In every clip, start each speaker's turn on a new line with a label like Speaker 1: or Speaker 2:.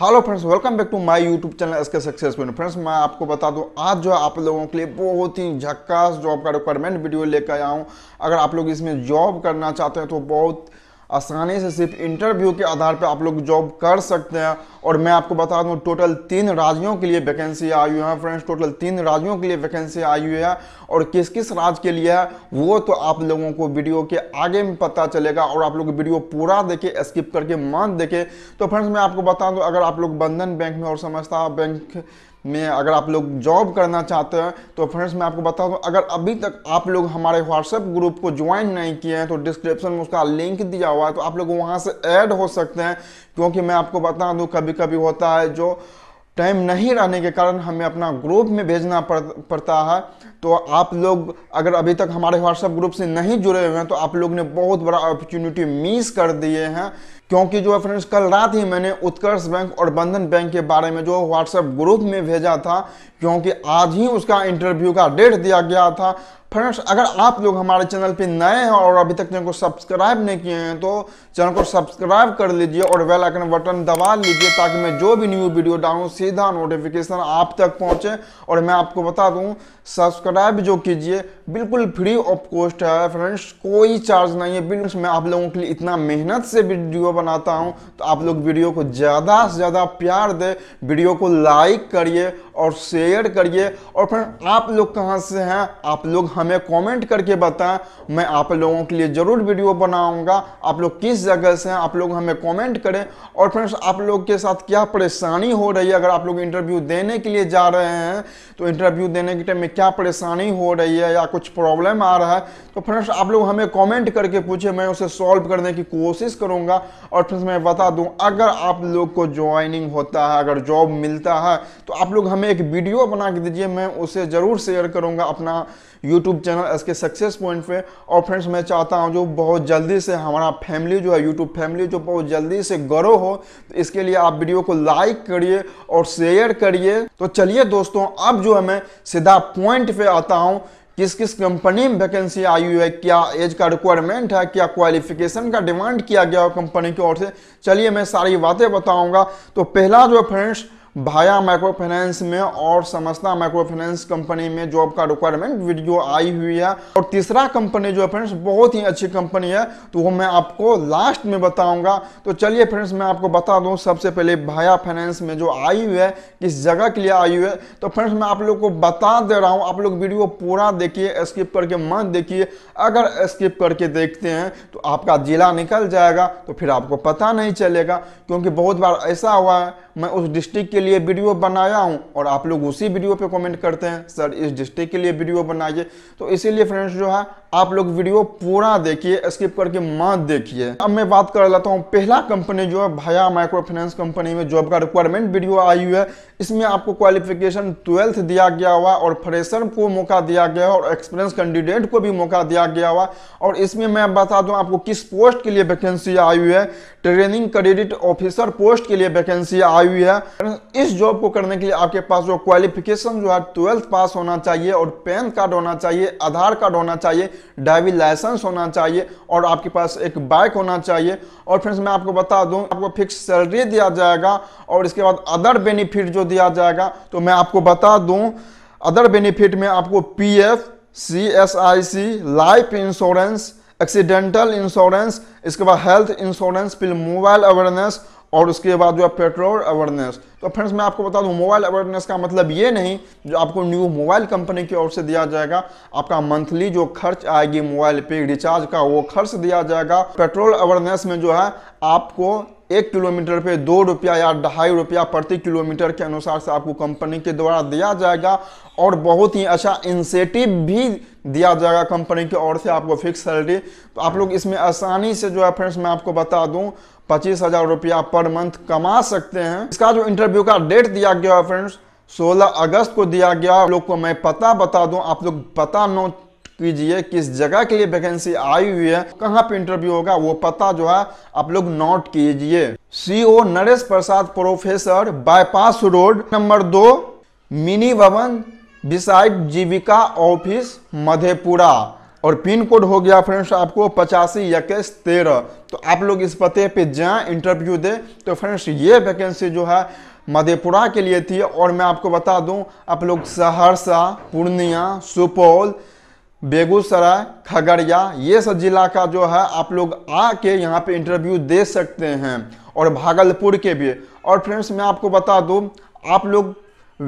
Speaker 1: hello friends welcome back to my YouTube channel S K success friends मैं आपको बता दूं आज जो आप लोगों के लिए बहुत ही झक्कास जॉब का रिक्वायरमेंट वीडियो लेकर आया हूं अगर आप लोग इसमें जॉब करना चाहते हैं तो बहुत आसानी से सिर्फ इंटरव्यू के आधार पर आप लोग जॉब कर सकते हैं और मैं आपको बता दूं टोटल तीन राज्यों के लिए वैकेंसी आई हुई है फ्रेंड्स टोटल तीन राज्यों के लिए वैकेंसी आई हुई है और किस किस राज्य के लिए है वो तो आप लोगों को वीडियो के आगे में पता चलेगा और आप लोग वीडियो पूरा देखे स्किप करके मान देखे तो फ्रेंड्स मैं आपको बता दूँ अगर आप लोग बंधन बैंक में और समझता बैंक में अगर आप लोग जॉब करना चाहते हैं तो फ्रेंड्स मैं आपको बता दूं अगर अभी तक आप लोग हमारे व्हाट्सएप ग्रुप को ज्वाइन नहीं किए हैं तो डिस्क्रिप्शन में उसका लिंक दिया हुआ है तो आप लोग वहां से ऐड हो सकते हैं क्योंकि मैं आपको बता दूं कभी कभी होता है जो टाइम नहीं रहने के कारण हमें अपना ग्रुप में भेजना पड़, पड़ता है तो आप लोग अगर अभी तक हमारे व्हाट्सएप ग्रुप से नहीं जुड़े हुए हैं तो आप लोग ने बहुत बड़ा अपॉर्चुनिटी मिस कर दिए हैं क्योंकि जो है फ्रेंड्स कल रात ही मैंने उत्कर्ष बैंक और बंधन बैंक के बारे में जो व्हाट्सएप ग्रुप में भेजा था क्योंकि आज ही उसका इंटरव्यू का डेट दिया गया था फ्रेंड्स अगर आप लोग हमारे चैनल पे नए हैं और अभी तक चैनल को सब्सक्राइब नहीं किए हैं तो चैनल को सब्सक्राइब कर लीजिए और बेल आइकन बटन दबा लीजिए ताकि मैं जो भी न्यू वीडियो डालूँ सीधा नोटिफिकेशन आप तक पहुँचे और मैं आपको बता दूँ सब्सक्राइब जो कीजिए बिल्कुल फ्री ऑफ कॉस्ट है फ्रेंड्स कोई चार्ज नहीं है बिल्कुल मैं आप लोगों के लिए इतना मेहनत से वीडियो बनाता हूँ तो आप लोग वीडियो को ज़्यादा से ज़्यादा प्यार दें वीडियो को लाइक करिए और शेयर करिए और फ्रेंड आप लोग कहाँ से हैं आप लोग हमें कमेंट करके बताएं मैं आप लोगों के लिए ज़रूर वीडियो बनाऊंगा आप लोग किस जगह से हैं आप लोग हमें कमेंट करें और फ्रेंड्स आप लोग के साथ क्या परेशानी हो रही है अगर आप लोग इंटरव्यू देने के लिए जा रहे हैं तो इंटरव्यू देने के टाइम में क्या परेशानी हो रही है या कुछ प्रॉब्लम आ रहा है तो फ्रेंड्स आप लोग हमें कॉमेंट करके पूछे मैं उसे सॉल्व करने की कोशिश करूँगा और फ्रेंड्स मैं बता दूँ अगर आप लोग को ज्वाइनिंग होता है अगर जॉब मिलता है तो आप लोग हमें एक वीडियो बना के दीजिए मैं उसे ज़रूर शेयर करूँगा अपना यूट्यूब चैनल इसके सक्सेस पॉइंट पे और फ्रेंड्स मैं चाहता हूँ जो बहुत जल्दी से हमारा फैमिली जो है यूट्यूब फैमिली जो बहुत जल्दी से ग्रो हो तो इसके लिए आप वीडियो को लाइक करिए और शेयर करिए तो चलिए दोस्तों अब जो है मैं सीधा पॉइंट पे आता हूँ किस किस कंपनी में वैकेंसी आई हुई है क्या एज का रिक्वायरमेंट है क्या क्वालिफिकेशन का डिमांड किया गया हो कंपनी की ओर से चलिए मैं सारी बातें बताऊंगा तो पहला जो है फ्रेंड्स भाया माइक्रो फाइनेंस में और समस्ता माइक्रो फाइनेंस कंपनी में जॉब का रिक्वायरमेंट वीडियो आई हुई है और तीसरा कंपनी जो है फ्रेंड्स बहुत ही अच्छी कंपनी है तो वो मैं आपको लास्ट में बताऊंगा तो चलिए फ्रेंड्स मैं आपको बता दूं सबसे पहले भाया फाइनेंस में जो आई हुई है किस जगह के लिए आई हुई है तो फ्रेंड्स मैं आप लोग को बता दे रहा हूँ आप लोग वीडियो पूरा देखिए स्किप करके मत देखिए अगर स्किप करके देखते हैं तो आपका जिला निकल जाएगा तो फिर आपको पता नहीं चलेगा क्योंकि बहुत बार ऐसा हुआ है मैं उस डिस्ट्रिक्ट के लिए वीडियो बनाया हूँ और आप लोग उसी वीडियो पे कमेंट करते हैं सर इस डिस्ट्रिक्ट के लिए वीडियो बनाइए तो इसीलिए फ्रेंड्स जो है आप लोग वीडियो पूरा देखिए स्किप करके मत देखिए अब मैं बात कर लेता हूँ पहला कंपनी जो है भया माइक्रो फाइनेंस कंपनी में जॉब का रिक्वायरमेंट वीडियो आई हुई है इसमें आपको क्वालिफिकेशन ट्वेल्थ दिया गया हुआ और फ्रेशर को मौका दिया गया और एक्सपीरियंस कैंडिडेट को भी मौका दिया गया हुआ और इसमें मैं बता दूँ आपको किस पोस्ट के लिए वैकेंसी आई हुई है ट्रेनिंग क्रेडिट ऑफिसर पोस्ट के लिए वैकेंसी आई हुई है इस जॉब को करने के लिए आपके पास जो क्वालिफिकेशन जो है ट्वेल्थ पास होना चाहिए और पैन कार्ड होना चाहिए आधार कार्ड होना चाहिए ड्राइविंग लाइसेंस होना चाहिए और आपके पास एक बाइक होना चाहिए और फ्रेंड्स मैं आपको बता दूं आपको फिक्स सैलरी दिया जाएगा और इसके बाद अदर बेनिफिट जो दिया जाएगा तो मैं आपको बता दूं अदर बेनिफिट में आपको P F C S I C life insurance accidental insurance इसके बाद हेल्थ इंश्योरेंस फिर मोबाइल अवेयरनेस और उसके बाद जो है पेट्रोल अवेयरनेस तो फ्रेंड्स मैं आपको बता दूं मोबाइल अवेयरनेस का मतलब ये नहीं जो आपको न्यू मोबाइल कंपनी की ओर से दिया जाएगा आपका मंथली जो खर्च आएगी मोबाइल पे रिचार्ज का वो खर्च दिया जाएगा पेट्रोल अवेयरनेस में जो है आपको एक किलोमीटर पे दो रुपया या ढाई रुपया प्रति किलोमीटर के अनुसार से आपको कंपनी के द्वारा दिया जाएगा और बहुत ही अच्छा इंसेटिव भी दिया जाएगा कंपनी की ओर से आपको फिक्स सैलरी तो आप लोग इसमें आसानी से जो है फ्रेंड्स मैं आपको बता दूं पच्चीस हजार रुपया पर मंथ कमा सकते हैं इसका जो इंटरव्यू का डेट दिया गया है फ्रेंड्स 16 अगस्त को दिया गया आप लोग को मैं पता बता दूं आप लोग पता नोट कीजिए किस जगह के लिए वैकेंसी आई हुई है कहाँ पे इंटरव्यू होगा वो पता जो है आप लोग नोट कीजिए CO Naresh Prasad professor bypass road number दो mini Bhawan beside Jeevika office Madhepura और पिन कोड हो गया फ्रेंड्स आपको पचासी इक्कीस तेरह तो आप लोग इस पते पे जाएं इंटरव्यू दें तो फ्रेंड्स ये वैकेंसी जो है मधेपुरा के लिए थी और मैं आपको बता दूं आप लोग सहरसा पूर्णिया सुपौल बेगूसराय खगड़िया ये सब जिला का जो है आप लोग आके यहाँ पे इंटरव्यू दे सकते हैं और भागलपुर के भी और फ्रेंड्स मैं आपको बता दूँ आप लोग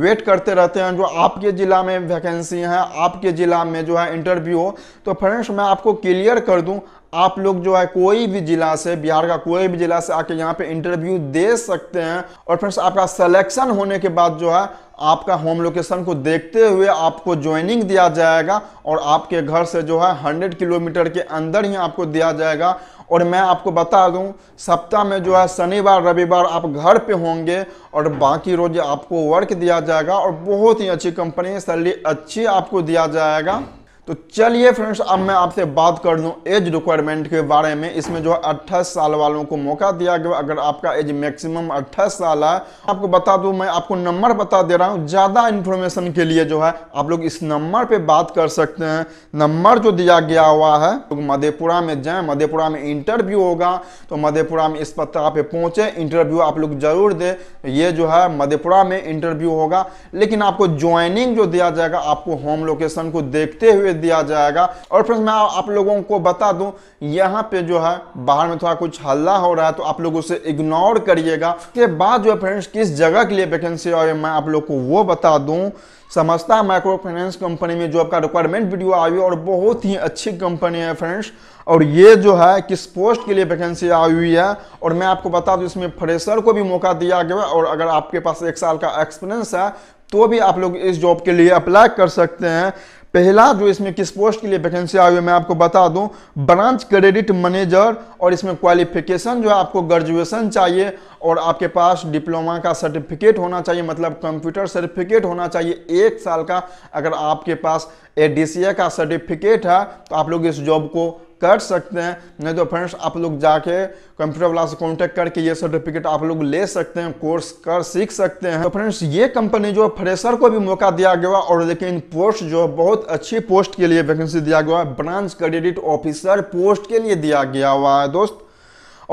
Speaker 1: वेट करते रहते हैं जो आपके ज़िला में वैकेंसी है आपके ज़िला में जो है इंटरव्यू हो तो फ्रेंड्स मैं आपको क्लियर कर दूं आप लोग जो है कोई भी जिला से बिहार का कोई भी जिला से आके यहाँ पे इंटरव्यू दे सकते हैं और फ्रेंड्स आपका सिलेक्शन होने के बाद जो है आपका होम लोकेशन को देखते हुए आपको ज्वाइनिंग दिया जाएगा और आपके घर से जो है 100 किलोमीटर के अंदर ही आपको दिया जाएगा और मैं आपको बता दूं सप्ताह में जो है शनिवार रविवार आप घर पे होंगे और बाकी रोज आपको वर्क दिया जाएगा और बहुत ही अच्छी कंपनी सैलरी अच्छी आपको दिया जाएगा तो चलिए फ्रेंड्स अब मैं आपसे बात कर लूँ एज रिक्वायरमेंट के बारे में इसमें जो है अट्ठाईस साल वालों को मौका दिया गया अगर आपका एज मैक्सिमम अट्ठाईस साल है आपको बता दूँ मैं आपको नंबर बता दे रहा हूँ ज़्यादा इन्फॉर्मेशन के लिए जो है आप लोग इस नंबर पे बात कर सकते हैं नंबर जो दिया गया हुआ है लोग तो मधेपुरा में जाए मधेपुरा में इंटरव्यू होगा तो मधेपुरा में इस पता पर पहुँचे इंटरव्यू आप लोग जरूर दें ये जो है मधेपुरा में इंटरव्यू होगा लेकिन आपको ज्वाइनिंग जो दिया जाएगा आपको होम लोकेशन को देखते हुए दिया जाएगा और फ्रेंड्स मैं आप लोगों को बता दूं यहाँ पे जो है बाहर में थोड़ा कुछ हल्ला हो रहा है तो आप लोग उसे इग्नोर करिएगा के बाद जो है फ्रेंड्स किस जगह के लिए वैकेंसी आई मैं आप लोग को वो बता दूँ समझता माइक्रो फाइनेंस कंपनी में जो आपका रिक्वायरमेंट वीडियो आई और बहुत ही अच्छी कंपनी है फ्रेंड्स और ये जो है किस पोस्ट के लिए वैकेंसी आई हुई है और मैं आपको बता दूं इसमें फ्रेशर को भी मौका दिया गया और अगर आपके पास एक साल का एक्सपीरियंस है तो भी आप लोग इस जॉब के लिए अप्लाई कर सकते हैं पहला जो इसमें किस पोस्ट के लिए वैकेंसी आई हुई मैं आपको बता दूं ब्रांच क्रेडिट मैनेजर और इसमें क्वालिफिकेशन जो है आपको ग्रेजुएशन चाहिए और आपके पास डिप्लोमा का सर्टिफिकेट होना चाहिए मतलब कंप्यूटर सर्टिफिकेट होना चाहिए एक साल का अगर आपके पास ए का सर्टिफिकेट है तो आप लोग इस जॉब को कर सकते हैं नहीं तो फ्रेंड्स आप लोग जाके कंप्यूटर वाला से कॉन्टेक्ट करके ये सर्टिफिकेट आप लोग ले सकते हैं कोर्स कर सीख सकते हैं तो फ्रेंड्स ये कंपनी जो फ्रेशर को भी मौका दिया गया और लेकिन पोस्ट जो बहुत अच्छी पोस्ट के लिए वैकेंसी दिया गया ब्रांच क्रेडिट ऑफिसर पोस्ट के लिए दिया गया हुआ है दोस्त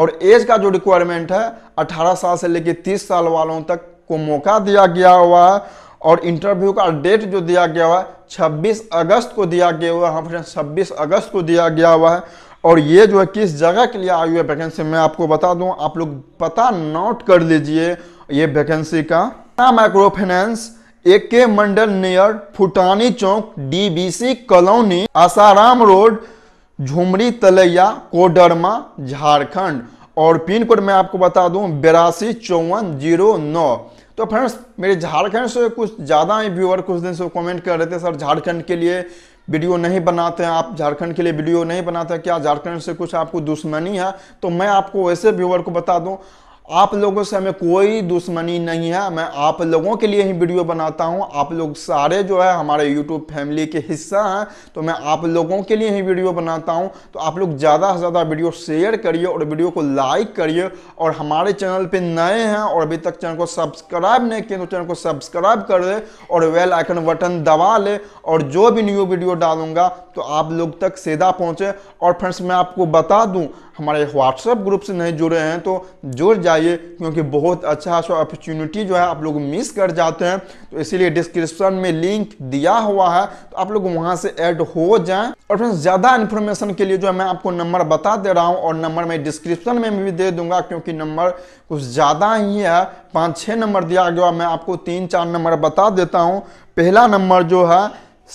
Speaker 1: और एज का जो रिक्वायरमेंट है 18 साल से लेकर 30 साल वालों तक को मौका दिया गया हुआ है और इंटरव्यू का डेट जो दिया गया हुआ है छब्बीस अगस्त को दिया गया हुआ है हाँ छब्बीस अगस्त को दिया गया हुआ है और ये जो है किस जगह के लिए आई हुई है वैकेंसी मैं आपको बता दूं आप लोग पता नोट कर लीजिए ये वैकेंसी का माइक्रो फाइनेंस ए के Mandal near Futani Chowk DBC colony Asaram road Jhumri Telaiya Koderma Jharkhand और पिन कोड मैं आपको बता दूं बेरासी चौवन जीरो नौ तो फ्रेंड्स मेरे झारखंड से कुछ ज़्यादा ही व्यूअर कुछ दिन से कमेंट कर रहे थे सर झारखंड के लिए वीडियो नहीं बनाते हैं आप झारखंड के लिए वीडियो नहीं बनाते क्या झारखंड से कुछ आपको दुश्मनी है तो मैं आपको ऐसे व्यूअर को बता दूं आप लोगों से हमें कोई दुश्मनी नहीं है मैं आप लोगों के लिए ही वीडियो बनाता हूं आप लोग सारे जो है हमारे यूट्यूब फैमिली के हिस्सा हैं तो मैं आप लोगों के लिए ही वीडियो बनाता हूं तो आप लोग ज़्यादा से ज़्यादा वीडियो शेयर करिए और वीडियो को लाइक करिए और हमारे चैनल पर नए हैं और अभी तक चैनल को सब्सक्राइब नहीं किए तो चैनल को सब्सक्राइब कर ले और वेल आइकन बटन दबा ले और जो भी न्यू वीडियो डालूंगा तो आप लोग तक सीधा पहुँचे और फ्रेंड्स मैं आपको बता दूँ हमारे व्हाट्सएप ग्रुप से नहीं जुड़े हैं तो जुड़ जाइए क्योंकि बहुत अच्छा सो अपॉर्चुनिटी जो है आप लोग मिस कर जाते हैं तो इसीलिए डिस्क्रिप्शन में लिंक दिया हुआ है तो आप लोग वहाँ से ऐड हो जाएं और फ्रेंड्स ज़्यादा इन्फॉर्मेशन के लिए जो है मैं आपको नंबर बता दे रहा हूँ और नंबर मैं डिस्क्रिप्शन में भी दे दूंगा क्योंकि नंबर कुछ ज़्यादा ही है पाँच छः नंबर दिया गया मैं आपको तीन चार नंबर बता देता हूँ पहला नंबर जो है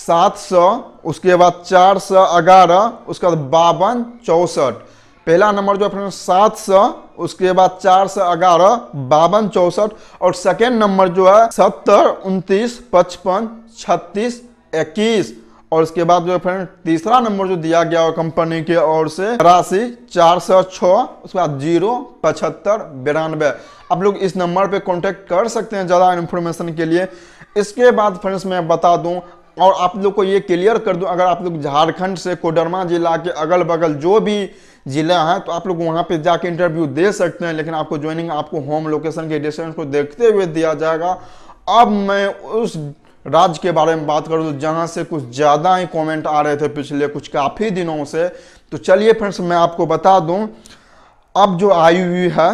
Speaker 1: सात सौ उसके बाद चार सौ ग्यारह उसके बाद बावन चौंसठ पहला नंबर जो फ्रेंड सात सौ उसके बाद चार सौ ग्यारह बावन चौसठ और सेकेंड नंबर जो है सत्तर उनतीस पचपन छत्तीस इक्कीस और इसके बाद जो फ्रेंड तीसरा नंबर जो दिया गया कंपनी की ओर से राशि चार सौ छ उसके बाद जीरो पचहत्तर बिरानवे आप लोग इस नंबर पे कांटेक्ट कर सकते हैं ज़्यादा इन्फॉर्मेशन के लिए इसके बाद फ्रेंड्स मैं बता दूं और आप लोग को ये क्लियर कर दूं अगर आप लोग झारखंड से कोडरमा जिला के अगल बगल जो भी ज़िला है तो आप लोग वहाँ पे जाके इंटरव्यू दे सकते हैं लेकिन आपको ज्वाइनिंग आपको होम लोकेशन के डिस्टेंस को देखते हुए दिया जाएगा अब मैं उस राज्य के बारे में बात करूँ तो जहाँ से कुछ ज़्यादा ही कॉमेंट आ रहे थे पिछले कुछ काफ़ी दिनों से तो चलिए फ्रेंड्स मैं आपको बता दूँ अब जो आई हुई है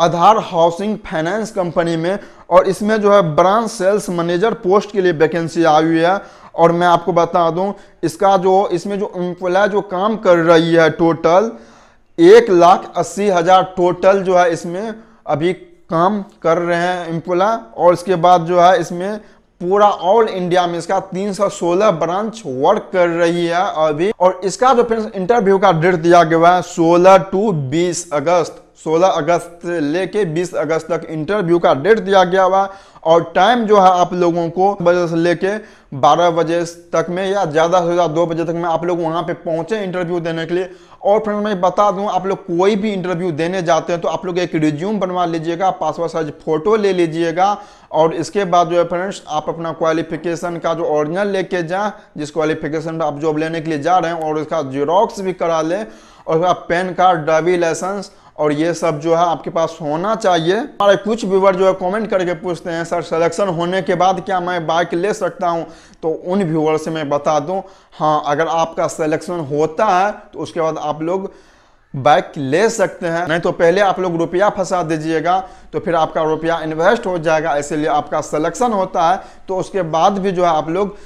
Speaker 1: आधार हाउसिंग फाइनेंस कंपनी में और इसमें जो है ब्रांच सेल्स मैनेजर पोस्ट के लिए वैकेंसी आई हुई है और मैं आपको बता दूं इसका जो इसमें जो उम्फला जो काम कर रही है टोटल एक लाख अस्सी हज़ार टोटल जो है इसमें अभी काम कर रहे हैं इम्पोला और इसके बाद जो है इसमें पूरा ऑल इंडिया में इसका 316 ब्रांच वर्क कर रही है अभी और इसका जो फ्रेंड्स इंटरव्यू का डेट दिया गया है 16 टू 20 अगस्त 16 अगस्त लेके 20 अगस्त तक इंटरव्यू का डेट दिया गया हुआ और टाइम जो है आप लोगों को बजे से लेके 12 बजे तक में या ज़्यादा से ज़्यादा दो बजे तक में आप लोग वहाँ पे पहुँचे इंटरव्यू देने के लिए और फ्रेंड मैं बता दूँ आप लोग कोई भी इंटरव्यू देने जाते हैं तो आप लोग एक रिज्यूम बनवा लीजिएगा पासवर्ड साइज फोटो ले लीजिएगा और इसके बाद जो है फ्रेंड्स आप अपना क्वालिफिकेशन का जो ओरिजिनल लेके जाएँ जिस क्वालिफिकेशन पर आप जॉब लेने के लिए जा रहे हैं और उसका जीरोक्स भी करा लें और उसका पैन कार्ड ड्राइविंग लाइसेंस और ये सब जो है आपके पास होना चाहिए हमारे कुछ व्यूवर जो है कमेंट करके पूछते हैं सर सिलेक्शन होने के बाद क्या मैं बाइक ले सकता हूँ तो उन व्यूवर से मैं बता दूँ हाँ अगर आपका सिलेक्शन होता है तो उसके बाद आप लोग बाइक ले सकते हैं नहीं तो पहले आप लोग रुपया फंसा दीजिएगा तो फिर आपका रुपया इन्वेस्ट हो जाएगा इसीलिए आपका सिलेक्शन होता है तो उसके बाद भी जो है आप लोग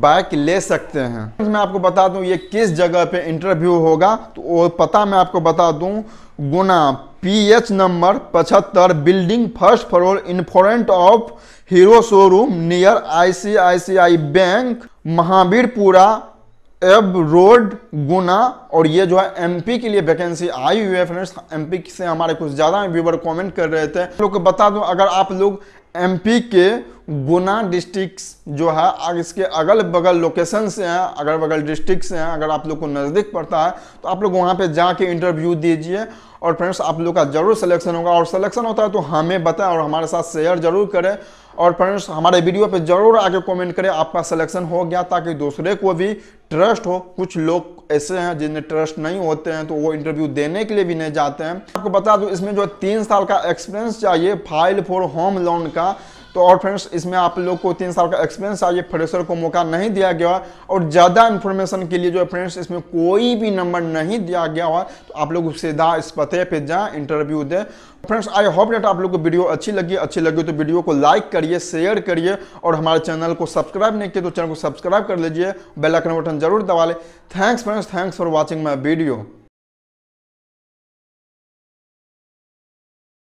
Speaker 1: बाइक ले सकते हैं मैं आपको बता दूं ये किस जगह पे इंटरव्यू होगा तो वो पता मैं आपको बता दूं गुना पीएच नंबर पचहत्तर building first floor in front of Hero showroom near ICICI bank Mahavirpura AB road गुना और ये जो है एमपी के लिए वैकेंसी आई हुई है फ्रेंड्स एमपी से हमारे कुछ ज़्यादा व्यूवर कमेंट कर रहे थे लोग बता दो अगर आप लोग एमपी के गुना डिस्ट्रिक्स जो है इसके अगल बगल लोकेशन से हैं अगल बगल डिस्ट्रिक्ट से हैं अगर आप लोग को नज़दीक पड़ता है तो आप लोग वहाँ पे जाके इंटरव्यू दीजिए और फ्रेंड्स आप लोग का जरूर सिलेक्शन होगा और सिलेक्शन होता है तो हमें बताएं और हमारे साथ शेयर जरूर करें और फ्रेंड्स हमारे वीडियो पे जरूर आके कमेंट करें आपका सिलेक्शन हो गया ताकि दूसरे को भी ट्रस्ट हो कुछ लोग ऐसे हैं जिन्हें ट्रस्ट नहीं होते हैं तो वो इंटरव्यू देने के लिए भी नहीं जाते हैं आपको बता दूं इसमें जो तीन साल का एक्सपीरियंस चाहिए फाइल फॉर होम लोन का तो और फ्रेंड्स इसमें आप लोग को तीन साल का एक्सपीरियंस आज फ्रेशर को मौका नहीं दिया गया और ज़्यादा इन्फॉर्मेशन के लिए जो है फ्रेंड्स इसमें कोई भी नंबर नहीं दिया गया हुआ तो आप लोग सीधा इस पते पर जाएँ इंटरव्यू दें फ्रेंड्स आई होप डेट आप लोग को वीडियो अच्छी लगी अच्छी लगी तो वीडियो को लाइक करिए शेयर करिए और हमारे चैनल को सब्सक्राइब नहीं किया तो चैनल को सब्सक्राइब कर लीजिए बेल आइकन बटन जरूर दबा लें thanks friends thanks for watching my video